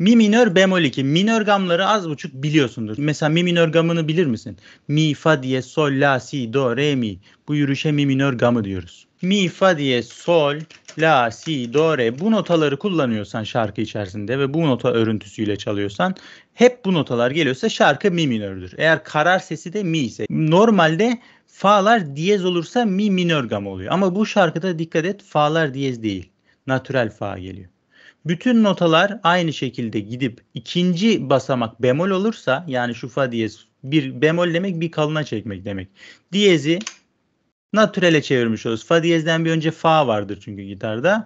Mi minör bemol 2. Minör gamları az buçuk biliyorsundur. Mesela mi minör gamını bilir misin? Mi, fa diye, sol, la, si, do, re, mi. Bu yürüyüşe mi minör gamı diyoruz. Mi, fa diye, sol, la, si, do, re. Bu notaları kullanıyorsan şarkı içerisinde ve bu nota örüntüsüyle çalıyorsan hep bu notalar geliyorsa şarkı mi minördür. Eğer karar sesi de mi ise normalde fa'lar diyez olursa mi minör gam oluyor. Ama bu şarkıda dikkat et fa'lar diyez değil. Natürel fa geliyor. Bütün notalar aynı şekilde gidip ikinci basamak bemol olursa yani şu fa diyez bir bemol demek bir kalına çekmek demek. Diyezi natürele çevirmiş oluruz. Fa diyezden bir önce fa vardır çünkü gitarda.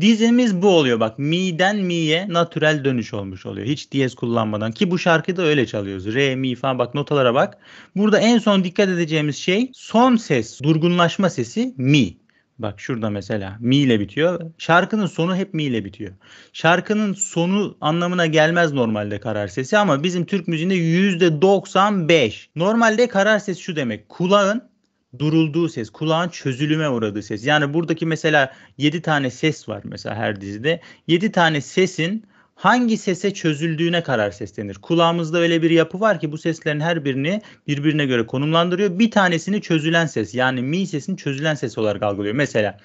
Dizimiz bu oluyor bak mi'den mi'ye natürel dönüş olmuş oluyor. Hiç diyez kullanmadan ki bu şarkıda öyle çalıyoruz. Re, mi falan bak notalara bak. Burada en son dikkat edeceğimiz şey son ses, durgunlaşma sesi mi. Bak şurada mesela mi ile bitiyor. Şarkının sonu hep mi ile bitiyor. Şarkının sonu anlamına gelmez normalde karar sesi ama bizim Türk müziğinde yüzde %95. Normalde karar sesi şu demek. Kulağın durulduğu ses, kulağın çözülüme uğradığı ses. Yani buradaki mesela 7 tane ses var mesela her dizide. 7 tane sesin hangi sese çözüldüğüne karar seslenir. Kulağımızda öyle bir yapı var ki bu seslerin her birini birbirine göre konumlandırıyor. Bir tanesini çözülen ses yani mi sesini çözülen ses olarak algılıyor. Mesela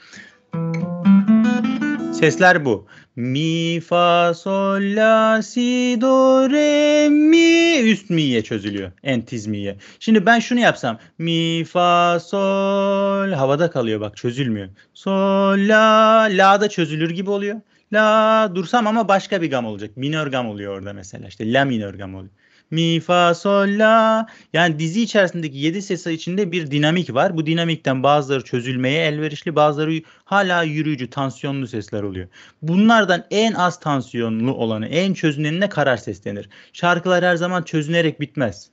sesler bu. Mi, fa, sol, la, si, do, re, mi üst mi'ye çözülüyor. Entiz mi'ye. Şimdi ben şunu yapsam. Mi, fa, sol havada kalıyor bak çözülmüyor. Sol, la, la da çözülür gibi oluyor. La dursam ama başka bir gam olacak. Minör gam oluyor orada mesela. İşte la minör gam oluyor. Mi fa sol la. Yani dizi içerisindeki 7 ses içinde bir dinamik var. Bu dinamikten bazıları çözülmeye elverişli, bazıları hala yürüyücü, tansiyonlu sesler oluyor. Bunlardan en az tansiyonlu olanı, en çözünenine karar ses denir. Şarkılar her zaman çözünerek bitmez.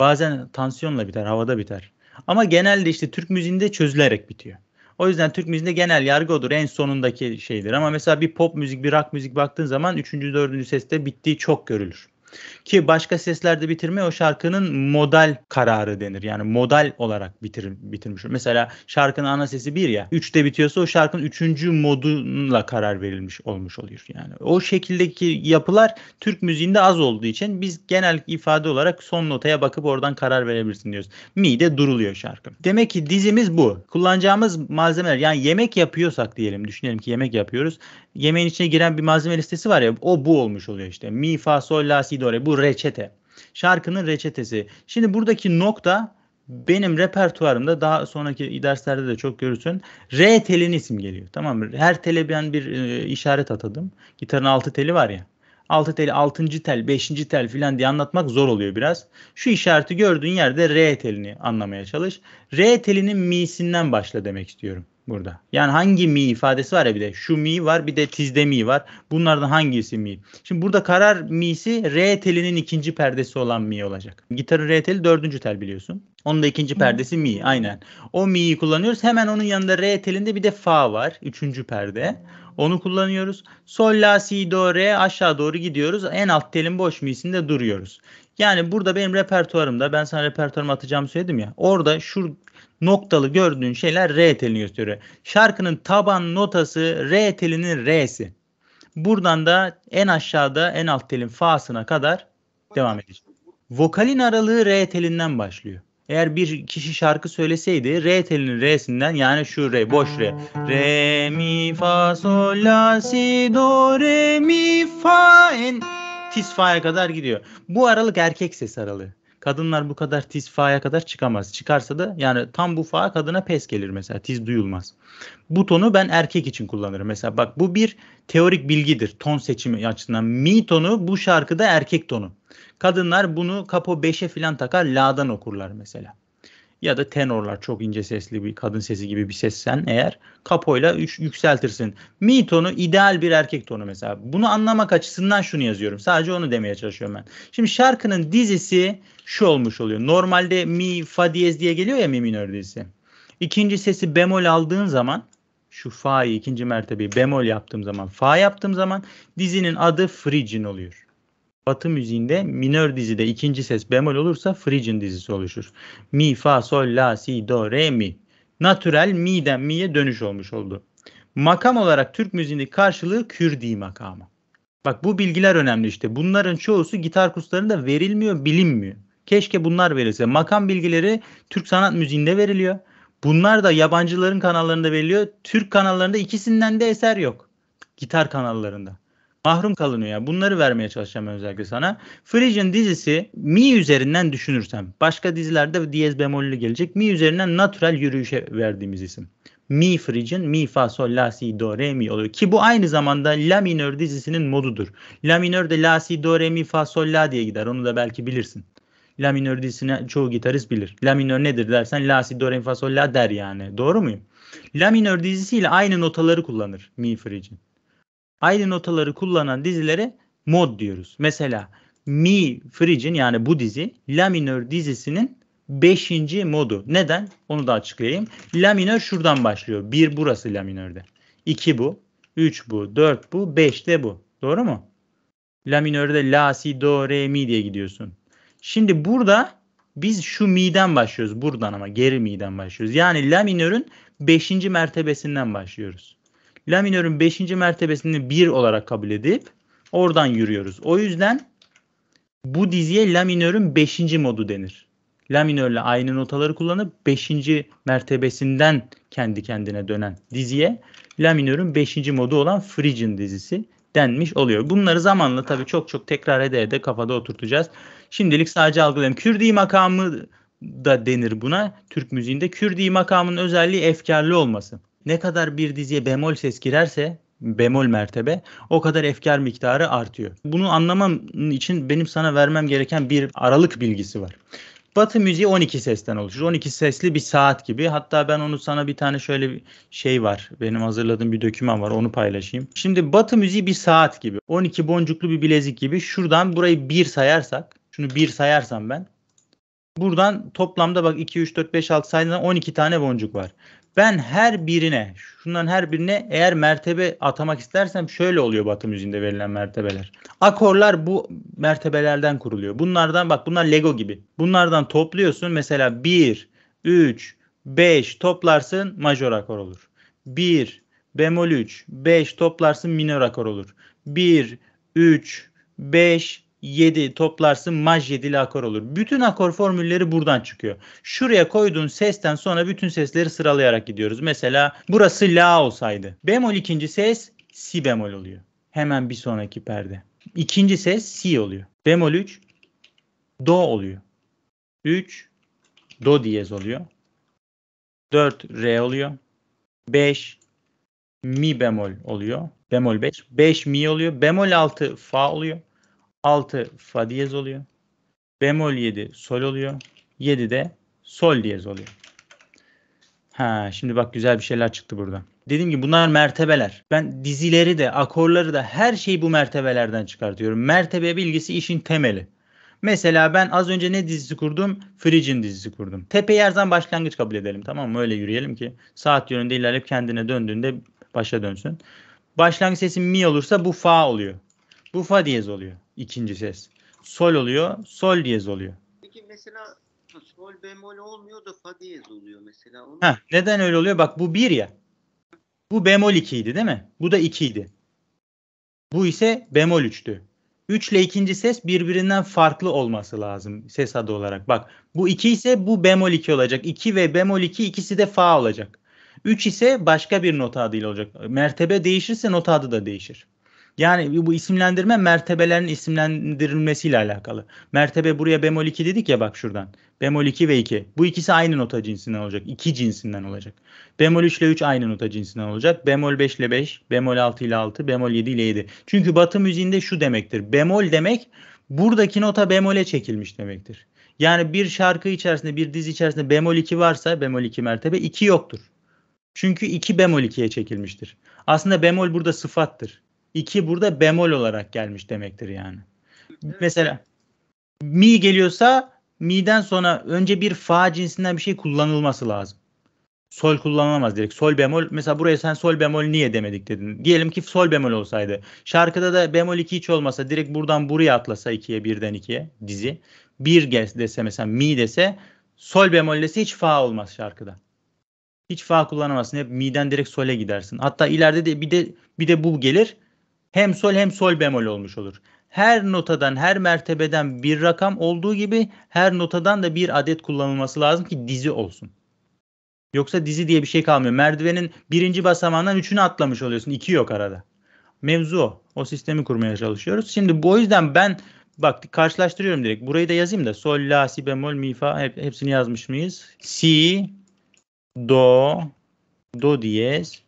Bazen tansiyonla biter, havada biter. Ama genelde işte Türk müziğinde çözülerek bitiyor. O yüzden Türk müziğinde genel yargı odur. En sonundaki şeydir. Ama mesela bir pop müzik, bir rock müzik baktığın zaman 3. 4. seste bittiği çok görülür. Ki başka seslerde bitirme o şarkının modal kararı denir. Yani modal olarak bitir, bitirmiş. Mesela şarkının ana sesi bir ya. Üçte bitiyorsa o şarkının üçüncü modunla karar verilmiş olmuş oluyor. Yani o şekildeki yapılar Türk müziğinde az olduğu için biz genel ifade olarak son notaya bakıp oradan karar verebilirsin diyoruz. Mi'de duruluyor şarkı. Demek ki dizimiz bu. Kullanacağımız malzemeler yani yemek yapıyorsak diyelim düşünelim ki yemek yapıyoruz. Yemeğin içine giren bir malzeme listesi var ya o bu olmuş oluyor işte. Mi, fa, sol, la, si, neydi Bu reçete. Şarkının reçetesi. Şimdi buradaki nokta benim repertuarımda daha sonraki derslerde de çok görürsün. R telini isim geliyor. Tamam mı? Her tele ben bir e, işaret atadım. Gitarın altı teli var ya. Altı teli, altıncı tel, beşinci tel filan diye anlatmak zor oluyor biraz. Şu işareti gördüğün yerde R telini anlamaya çalış. R telinin mi'sinden başla demek istiyorum burada. Yani hangi mi ifadesi var ya bir de. Şu mi var bir de tizde mi var. Bunlardan hangisi mi? Şimdi burada karar mi'si re telinin ikinci perdesi olan mi olacak. Gitarın re teli dördüncü tel biliyorsun. Onun da ikinci perdesi mi. Aynen. O mi'yi kullanıyoruz. Hemen onun yanında re telinde bir de fa var. Üçüncü perde. Onu kullanıyoruz. Sol, la, si, do, re aşağı doğru gidiyoruz. En alt telin boş mi'sinde duruyoruz. Yani burada benim repertuarımda ben sana repertuarımı atacağımı söyledim ya. Orada şu noktalı gördüğün şeyler R telini gösteriyor. Şarkının taban notası R telinin R'si. Buradan da en aşağıda en alt telin Fa'sına kadar devam edecek. Vokalin aralığı R telinden başlıyor. Eğer bir kişi şarkı söyleseydi R telinin R'sinden yani şu R boş R. Re mi fa sol la si do re mi fa en tis fa'ya kadar gidiyor. Bu aralık erkek ses aralığı kadınlar bu kadar tiz faya kadar çıkamaz. Çıkarsa da yani tam bu faa kadına pes gelir mesela tiz duyulmaz. Bu tonu ben erkek için kullanırım. Mesela bak bu bir teorik bilgidir ton seçimi açısından. Mi tonu bu şarkıda erkek tonu. Kadınlar bunu kapo 5'e filan takar la'dan okurlar mesela ya da tenorlar çok ince sesli bir kadın sesi gibi bir sessen eğer kapoyla yükseltirsin. Mi tonu ideal bir erkek tonu mesela. Bunu anlamak açısından şunu yazıyorum. Sadece onu demeye çalışıyorum ben. Şimdi şarkının dizisi şu olmuş oluyor. Normalde mi fa diyez diye geliyor ya mi minör dizisi. İkinci sesi bemol aldığın zaman şu fa'yı ikinci mertebeyi bemol yaptığım zaman fa yaptığım zaman dizinin adı frigin oluyor. Batı müziğinde minör dizide ikinci ses bemol olursa Phrygian dizisi oluşur. Mi, fa, sol, la, si, do, re, mi. Natürel mi'den mi'ye dönüş olmuş oldu. Makam olarak Türk müziğindeki karşılığı Kürdi makamı. Bak bu bilgiler önemli işte. Bunların çoğusu gitar kurslarında verilmiyor, bilinmiyor. Keşke bunlar verilse. Makam bilgileri Türk sanat müziğinde veriliyor. Bunlar da yabancıların kanallarında veriliyor. Türk kanallarında ikisinden de eser yok. Gitar kanallarında mahrum kalınıyor. Yani bunları vermeye çalışacağım özellikle sana. Frisian dizisi Mi üzerinden düşünürsem. Başka dizilerde diyez bemollü gelecek. Mi üzerinden natural yürüyüşe verdiğimiz isim. Mi Frigin, Mi Fa Sol La Si Do Re Mi oluyor. Ki bu aynı zamanda La minör dizisinin modudur. La minör de La Si Do Re Mi Fa Sol La diye gider. Onu da belki bilirsin. La minör dizisine çoğu gitarist bilir. La minör nedir dersen La Si Do Re Mi Fa Sol La der yani. Doğru muyum? La minör dizisiyle aynı notaları kullanır Mi Frigin aynı notaları kullanan dizilere mod diyoruz. Mesela Mi Frigin yani bu dizi La minör dizisinin 5. modu. Neden? Onu da açıklayayım. La minör şuradan başlıyor. 1 burası la minörde. 2 bu. 3 bu. 4 bu. 5 de bu. Doğru mu? La minörde la, si, do, re, mi diye gidiyorsun. Şimdi burada biz şu mi'den başlıyoruz. Buradan ama geri mi'den başlıyoruz. Yani la minörün 5. mertebesinden başlıyoruz. La minörün 5. mertebesini 1 olarak kabul edip oradan yürüyoruz. O yüzden bu diziye La minörün 5. modu denir. La aynı notaları kullanıp 5. mertebesinden kendi kendine dönen diziye La minörün 5. modu olan Phrygian dizisi denmiş oluyor. Bunları zamanla tabii çok çok tekrar ede ede kafada oturtacağız. Şimdilik sadece algılayalım. Kürdi makamı da denir buna Türk müziğinde. Kürdi makamının özelliği efkarlı olması ne kadar bir diziye bemol ses girerse bemol mertebe o kadar efkar miktarı artıyor. Bunu anlamam için benim sana vermem gereken bir aralık bilgisi var. Batı müziği 12 sesten oluşur. 12 sesli bir saat gibi. Hatta ben onu sana bir tane şöyle bir şey var. Benim hazırladığım bir döküman var. Onu paylaşayım. Şimdi Batı müziği bir saat gibi. 12 boncuklu bir bilezik gibi. Şuradan burayı bir sayarsak. Şunu bir sayarsam ben. Buradan toplamda bak 2, 3, 4, 5, 6 saydığında 12 tane boncuk var. Ben her birine, şundan her birine eğer mertebe atamak istersem şöyle oluyor Batı müziğinde verilen mertebeler. Akorlar bu mertebelerden kuruluyor. Bunlardan bak bunlar Lego gibi. Bunlardan topluyorsun mesela 1, 3, 5 toplarsın major akor olur. 1, bemol 3, 5 toplarsın minor akor olur. 1, 3, 5, 7 toplarsın maj 7 ile akor olur. Bütün akor formülleri buradan çıkıyor. Şuraya koyduğun sesten sonra bütün sesleri sıralayarak gidiyoruz. Mesela burası la olsaydı. Bemol ikinci ses si bemol oluyor. Hemen bir sonraki perde. İkinci ses si oluyor. Bemol 3 do oluyor. 3 do diyez oluyor. 4 re oluyor. 5 mi bemol oluyor. Bemol 5. 5 mi oluyor. Bemol 6 fa oluyor. 6 fa diyez oluyor. Bemol 7 sol oluyor. 7 de sol diyez oluyor. Ha şimdi bak güzel bir şeyler çıktı burada. Dediğim gibi bunlar mertebeler. Ben dizileri de akorları da her şeyi bu mertebelerden çıkartıyorum. Mertebe bilgisi işin temeli. Mesela ben az önce ne dizisi kurdum? Frigin dizisi kurdum. Tepe her başlangıç kabul edelim tamam mı? Öyle yürüyelim ki saat yönünde ilerleyip kendine döndüğünde başa dönsün. Başlangıç sesi mi olursa bu fa oluyor. Bu fa diyez oluyor ikinci ses. Sol oluyor, sol diyez oluyor. Peki mesela sol bemol olmuyor da fa diyez oluyor mesela. Onu... Heh, neden öyle oluyor? Bak bu bir ya. Bu bemol ikiydi, değil mi? Bu da ikiydi. Bu ise bemol üçtü. 3 ile ikinci ses birbirinden farklı olması lazım ses adı olarak. Bak bu iki ise bu bemol iki olacak. İki ve bemol iki ikisi de fa olacak. Üç ise başka bir nota adıyla olacak. Mertebe değişirse nota adı da değişir. Yani bu isimlendirme mertebelerin isimlendirilmesiyle alakalı. Mertebe buraya bemol 2 dedik ya bak şuradan. Bemol 2 ve 2. Bu ikisi aynı nota cinsinden olacak. 2 cinsinden olacak. Bemol 3 ile 3 aynı nota cinsinden olacak. Bemol 5 ile 5, bemol 6 ile 6, bemol 7 ile 7. Çünkü batı müziğinde şu demektir. Bemol demek buradaki nota bemole çekilmiş demektir. Yani bir şarkı içerisinde, bir dizi içerisinde bemol 2 varsa bemol 2 mertebe 2 yoktur. Çünkü 2 bemol 2'ye çekilmiştir. Aslında bemol burada sıfattır. 2 burada bemol olarak gelmiş demektir yani. Mesela mi geliyorsa mi'den sonra önce bir fa cinsinden bir şey kullanılması lazım. Sol kullanılamaz direkt. Sol bemol. Mesela buraya sen sol bemol niye demedik dedin. Diyelim ki sol bemol olsaydı. Şarkıda da bemol 2 hiç olmasa direkt buradan buraya atlasa 2'ye birden 2'ye dizi. bir dese mesela mi dese sol bemol dese hiç fa olmaz şarkıda. Hiç fa kullanamazsın. Hep mi'den direkt sole gidersin. Hatta ileride de bir de bir de bu gelir hem sol hem sol bemol olmuş olur. Her notadan, her mertebeden bir rakam olduğu gibi her notadan da bir adet kullanılması lazım ki dizi olsun. Yoksa dizi diye bir şey kalmıyor. Merdivenin birinci basamağından üçünü atlamış oluyorsun. İki yok arada. Mevzu o. O sistemi kurmaya çalışıyoruz. Şimdi bu yüzden ben bak karşılaştırıyorum direkt. Burayı da yazayım da. Sol, la, si, bemol, mi, fa hep, hepsini yazmış mıyız? Si, do, do diyez,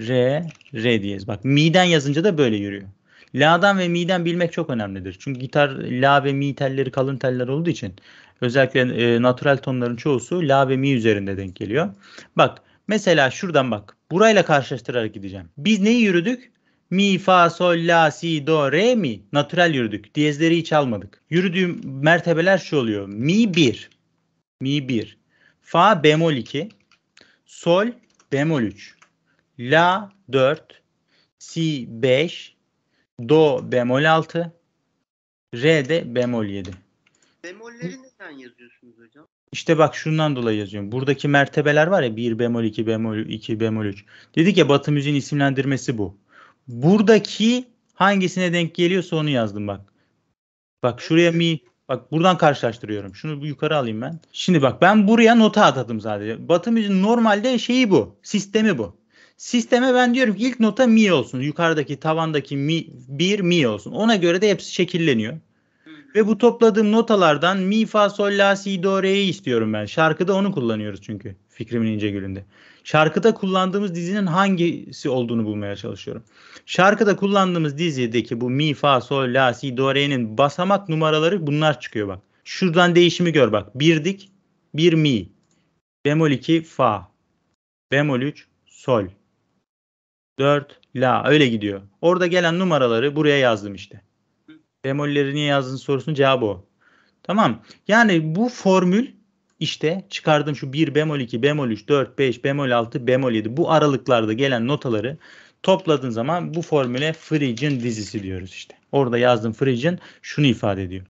R, R diyez. Bak mi'den yazınca da böyle yürüyor. La'dan ve mi'den bilmek çok önemlidir. Çünkü gitar la ve mi telleri kalın teller olduğu için özellikle e, natural tonların çoğusu la ve mi üzerinde denk geliyor. Bak mesela şuradan bak. Burayla karşılaştırarak gideceğim. Biz neyi yürüdük? Mi, fa, sol, la, si, do, re, mi. Natural yürüdük. Diyezleri hiç almadık. Yürüdüğüm mertebeler şu oluyor. Mi 1. Mi 1. Fa bemol 2. Sol bemol 3. La 4, Si 5, Do bemol 6, Re de bemol 7. Bemolleri neden yazıyorsunuz hocam? İşte bak şundan dolayı yazıyorum. Buradaki mertebeler var ya 1 bemol 2 bemol 2 bemol 3. Dedik ya Batı müziğin isimlendirmesi bu. Buradaki hangisine denk geliyorsa onu yazdım bak. Bak şuraya mi bak buradan karşılaştırıyorum. Şunu bir yukarı alayım ben. Şimdi bak ben buraya nota atadım sadece. Batı müziğin normalde şeyi bu. Sistemi bu. Sisteme ben diyorum ki ilk nota mi olsun. Yukarıdaki tavandaki mi, bir mi olsun. Ona göre de hepsi şekilleniyor. Ve bu topladığım notalardan mi, fa, sol, la, si, do, re'yi istiyorum ben. Şarkıda onu kullanıyoruz çünkü Fikrimin İnce Gülü'nde. Şarkıda kullandığımız dizinin hangisi olduğunu bulmaya çalışıyorum. Şarkıda kullandığımız dizideki bu mi, fa, sol, la, si, do, re'nin basamak numaraları bunlar çıkıyor bak. Şuradan değişimi gör bak. Bir dik, bir mi. Bemol 2 fa. Bemol 3 sol. 4 la öyle gidiyor. Orada gelen numaraları buraya yazdım işte. Bemolleri niye yazdın sorusunun cevabı o. Tamam. Yani bu formül işte çıkardım şu 1 bemol 2 bemol 3 4 5 bemol 6 bemol 7 bu aralıklarda gelen notaları topladığın zaman bu formüle Phrygian dizisi diyoruz işte. Orada yazdım Phrygian şunu ifade ediyor.